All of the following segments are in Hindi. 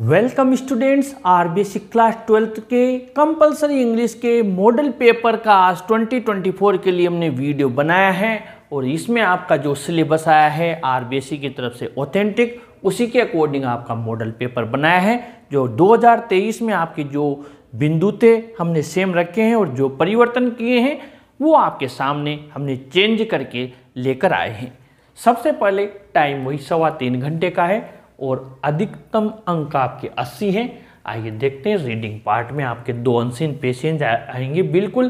Welcome students RBC class twelfth के कंपलसरी इंग्लिश के मॉडल पेपर का आज 2024 के लिए हमने वीडियो बनाया है और इसमें आपका जो सिलेबस आया है आर की तरफ से ऑथेंटिक उसी के अकॉर्डिंग आपका मॉडल पेपर बनाया है जो 2023 में आपके जो बिंदु थे हमने सेम रखे हैं और जो परिवर्तन किए हैं वो आपके सामने हमने चेंज करके लेकर आए हैं सबसे पहले टाइम वही सवा तीन घंटे का है और अधिकतम अंक आपके 80 हैं आइए देखते हैं रीडिंग पार्ट में आपके दो अनसिन पेशेंट आएंगे बिल्कुल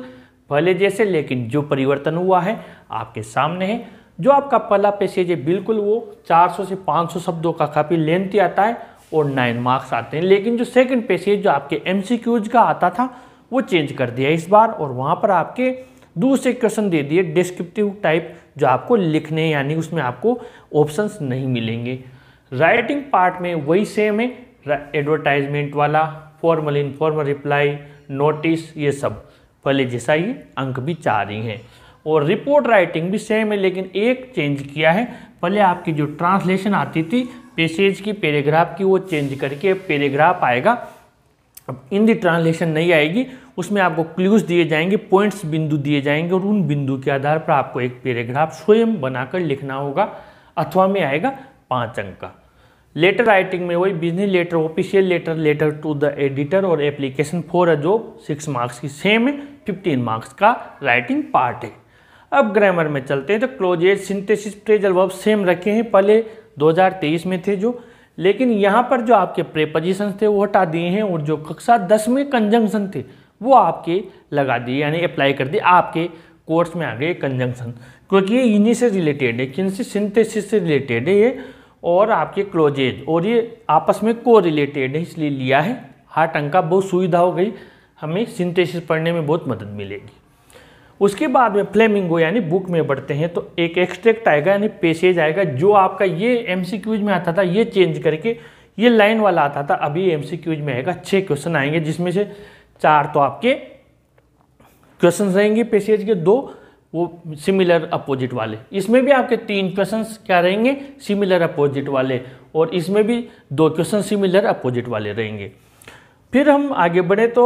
पहले जैसे लेकिन जो परिवर्तन हुआ है आपके सामने है जो आपका पहला पैसेज है बिल्कुल वो 400 से 500 शब्दों का काफ़ी लेंथ आता है और नाइन मार्क्स आते हैं लेकिन जो सेकंड पैसेज जो आपके एम का आता था वो चेंज कर दिया इस बार और वहाँ पर आपके दूसरे क्वेश्चन दे दिए डिस्क्रिप्टिव टाइप जो आपको लिखने यानी उसमें आपको ऑप्शंस नहीं मिलेंगे राइटिंग पार्ट में वही सेम है एडवर्टाइजमेंट वाला फॉर्मल इनफॉर्मल रिप्लाई नोटिस ये सब पहले जैसा ही अंक भी चार ही हैं और रिपोर्ट राइटिंग भी सेम है लेकिन एक चेंज किया है पहले आपकी जो ट्रांसलेशन आती थी पेसेज की पैराग्राफ की वो चेंज करके पैराग्राफ आएगा अब इन दी ट्रांसलेशन नहीं आएगी उसमें आपको क्लूज दिए जाएंगे पॉइंट्स बिंदु दिए जाएंगे और उन बिंदु के आधार पर आपको एक पैराग्राफ स्वयं बनाकर लिखना होगा अथवा में आएगा पाँच अंक का लेटर राइटिंग में वही business letter official letter letter to the editor और application for a job six marks की सेम है फिफ्टीन मार्क्स का राइटिंग पार्ट है अब ग्रामर में चलते हैं तो clauses synthesis phrasal verb same रखे हैं पहले 2023 में थे जो लेकिन यहाँ पर जो आपके प्रेपोजिशन थे वो हटा दिए हैं और जो कक्षा दस में कंजंक्शन थे वो आपके लगा दिए यानी अप्लाई कर दिए आपके कोर्स में आ गए कंजंक्शन क्योंकि ये इन्हीं से रिलेटेड है किन से सिंथेसिस से रिलेटेड है ये और आपके क्लोजेज और ये आपस में को रिलेटेड है इसलिए लिया है हार्ट अंग का बहुत सुविधा हो गई हमें सिंथेसिस पढ़ने में बहुत मदद मिलेगी उसके बाद में फ्लेमिंगो यानी बुक में बढ़ते हैं तो एक एक्सट्रैक्ट आएगा यानी पेसेज आएगा जो आपका ये एम में आता था ये चेंज करके ये लाइन वाला आता था अभी एम में आएगा छः क्वेश्चन आएंगे जिसमें से चार तो आपके क्वेश्चन रहेंगे पेसेज के दो वो सिमिलर अपोजिट वाले इसमें भी आपके तीन क्वेश्चन क्या रहेंगे सिमिलर अपोजिट वाले और इसमें भी दो क्वेश्चन सिमिलर अपोजिट वाले रहेंगे फिर हम आगे बढ़े तो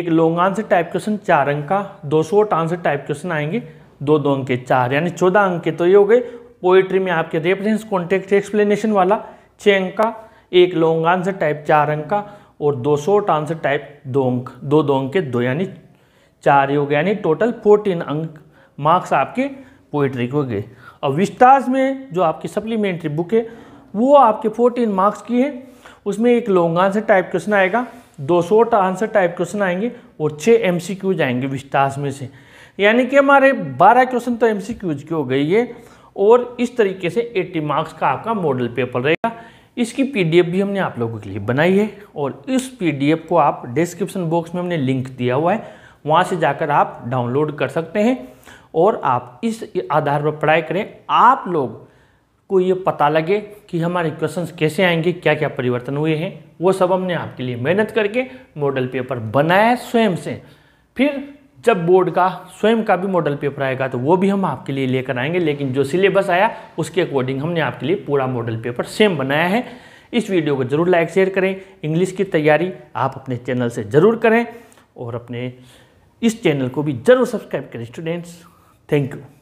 एक लॉन्ग आंसर टाइप क्वेश्चन चार अंक का दो शॉर्ट आंसर टाइप क्वेश्चन आएंगे दो दो अंक के चार यानी चौदह अंक के तो ये हो गए पोइट्री में आपके रेफरेंस कॉन्टेक्ट एक्सप्लेनेशन वाला छः अंक का एक लॉन्ग आंसर टाइप चार अंक का और दो शॉर्ट आंसर टाइप दो अंक दो दो अंक के दो यानी चार हो गए यानी टोटल फोर्टीन अंक मार्क्स आपके पोइट्री को गए और विस्तार में जो आपकी सप्लीमेंट्री बुक है वो आपके फोर्टीन मार्क्स की है उसमें एक लॉन्ग आंसर टाइप क्वेश्चन आएगा दो शॉर्ट आंसर टाइप क्वेश्चन आएंगे और छः एम सी क्यूज आएंगे विस्तार में से यानी कि हमारे बारह क्वेश्चन तो एम सी क्यूज की हो गई है और इस तरीके से 80 मार्क्स का आपका मॉडल पेपर रहेगा इसकी पीडीएफ भी हमने आप लोगों के लिए बनाई है और इस पीडीएफ को आप डिस्क्रिप्शन बॉक्स में हमने लिंक दिया हुआ है वहाँ से जाकर आप डाउनलोड कर सकते हैं और आप इस आधार पर पढ़ाई करें आप लोग को ये पता लगे कि हमारे क्वेश्चंस कैसे आएंगे क्या क्या परिवर्तन हुए हैं वो सब हमने आपके लिए मेहनत करके मॉडल पेपर बनाया स्वयं से फिर जब बोर्ड का स्वयं का भी मॉडल पेपर आएगा तो वो भी हम आपके लिए लेकर आएंगे लेकिन जो सिलेबस आया उसके अकॉर्डिंग हमने आपके लिए पूरा मॉडल पेपर सेम बनाया है इस वीडियो को ज़रूर लाइक शेयर करें इंग्लिश की तैयारी आप अपने चैनल से ज़रूर करें और अपने इस चैनल को भी ज़रूर सब्सक्राइब करें स्टूडेंट्स Thank you.